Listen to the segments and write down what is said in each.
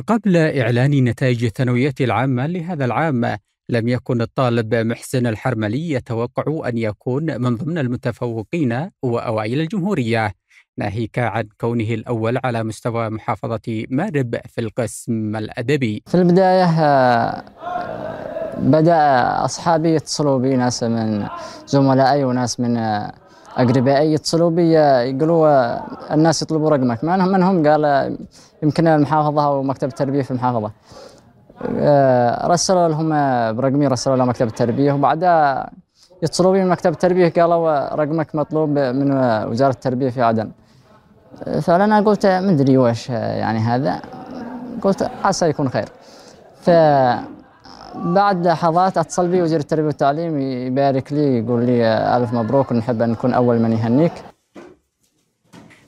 قبل إعلان نتائج الثانوية العامة لهذا العام لم يكن الطالب محسن الحرملي يتوقع أن يكون من ضمن المتفوقين وأوائل الجمهورية ناهيك عن كونه الأول على مستوى محافظة مارب في القسم الأدبي في البداية آه، بدأ أصحابي يتصلوا بي ناس من زملائي وناس من آه، اقربائي يتصلوا بي يقولوا الناس يطلبوا رقمك ما منهم قال يمكن المحافظه او مكتب التربيه في المحافظه آه، رسلوا لهم برقمي رسلوا لهم مكتب التربيه وبعدها يتصلوا بي من مكتب التربيه قالوا رقمك مطلوب من وزاره التربيه في عدن فانا قلت ادري وش يعني هذا قلت عسى يكون خير ف بعد لحظات اتصل بي وزير التربيه والتعليم يبارك لي يقول لي الف مبروك نحب ان نكون اول من يهنيك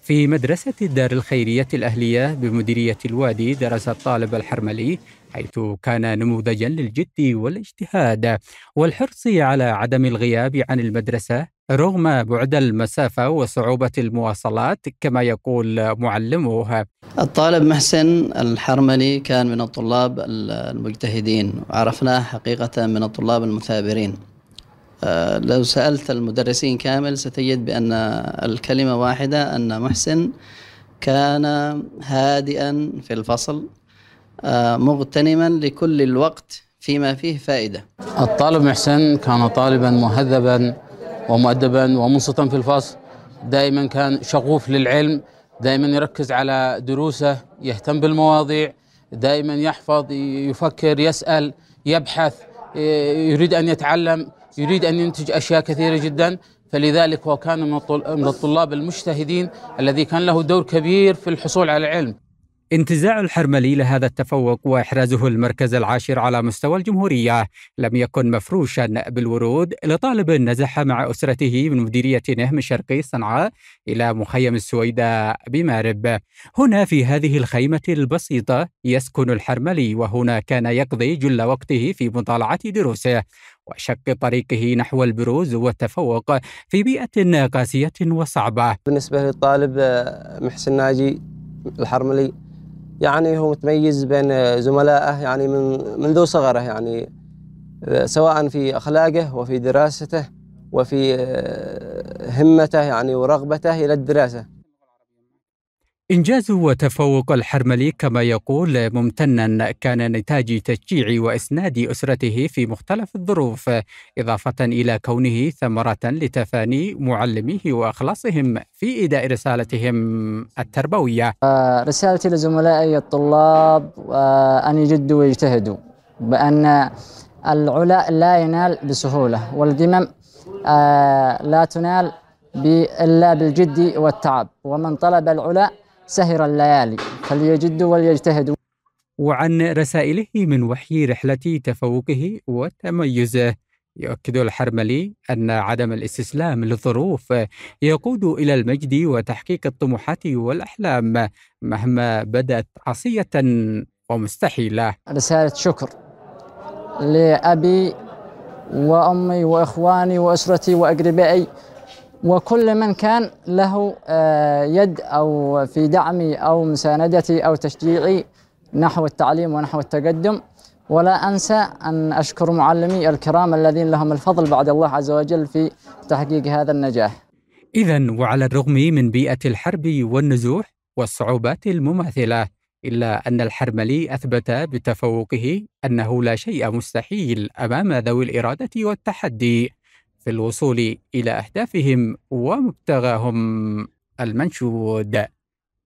في مدرسة الدار الخيرية الأهلية بمديرية الوادي درس الطالب الحرملي حيث كان نموذجا للجد والاجتهاد والحرص على عدم الغياب عن المدرسة رغم بعد المسافة وصعوبة المواصلات كما يقول معلموها الطالب محسن الحرملي كان من الطلاب المجتهدين وعرفناه حقيقة من الطلاب المثابرين آه، لو سألت المدرسين كامل ستجد بأن الكلمة واحدة أن محسن كان هادئا في الفصل آه، مغتنما لكل الوقت فيما فيه فائدة الطالب محسن كان طالبا مهذبا ومؤدبا ومنصتا في الفصل دائما كان شغوف للعلم دائما يركز على دروسه يهتم بالمواضيع دائما يحفظ يفكر يسأل يبحث يريد أن يتعلم يريد أن ينتج أشياء كثيرة جدا فلذلك هو كان من الطلاب المجتهدين الذي كان له دور كبير في الحصول على العلم انتزاع الحرملي لهذا التفوق واحرازه المركز العاشر على مستوى الجمهوريه لم يكن مفروشا بالورود لطالب نزح مع اسرته من مديريه نهم شرقي صنعاء الى مخيم السويداء بمارب. هنا في هذه الخيمه البسيطه يسكن الحرملي وهنا كان يقضي جل وقته في مطالعه دروسه وشق طريقه نحو البروز والتفوق في بيئه قاسيه وصعبه. بالنسبه للطالب آه، محسن ناجي الحرملي يعني هو متميز بين زملائه يعني من منذ صغره يعني آه، سواء في اخلاقه وفي دراسته وفي آه، همته يعني ورغبته الى الدراسه إنجاز وتفوق الحرملي كما يقول ممتنا كان نتاج تشجيع وإسناد أسرته في مختلف الظروف إضافة إلى كونه ثمرة لتفاني معلميه وإخلاصهم في إداء رسالتهم التربوية آه، رسالتي لزملائي الطلاب آه، أن يجدوا ويجتهدوا بأن العلاء لا ينال بسهولة والقمم آه، لا تنال إلا بالجد والتعب ومن طلب العلاء سهر الليالي فليجدوا وليجتهدوا وعن رسائله من وحي رحلة تفوقه وتميزه يؤكد الحرملي أن عدم الاستسلام للظروف يقود إلى المجد وتحقيق الطموحات والأحلام مهما بدت عصية ومستحيلة رسالة شكر لأبي وأمي وإخواني وأسرتي وأقربائي وكل من كان له آه، يد أو في دعمي أو مساندتي أو تشجيعي نحو التعليم ونحو التقدم ولا أنسى أن أشكر معلمي الكرام الذين لهم الفضل بعد الله عز وجل في تحقيق هذا النجاح إذا وعلى الرغم من بيئة الحرب والنزوح والصعوبات المماثلة إلا أن الحرملي أثبت بتفوقه أنه لا شيء مستحيل أمام ذوي الإرادة والتحدي في الوصول إلى أهدافهم ومبتغاهم المنشود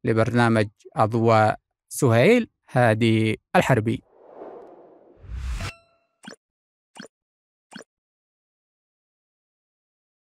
لبرنامج أضواء سهيل هادي الحربي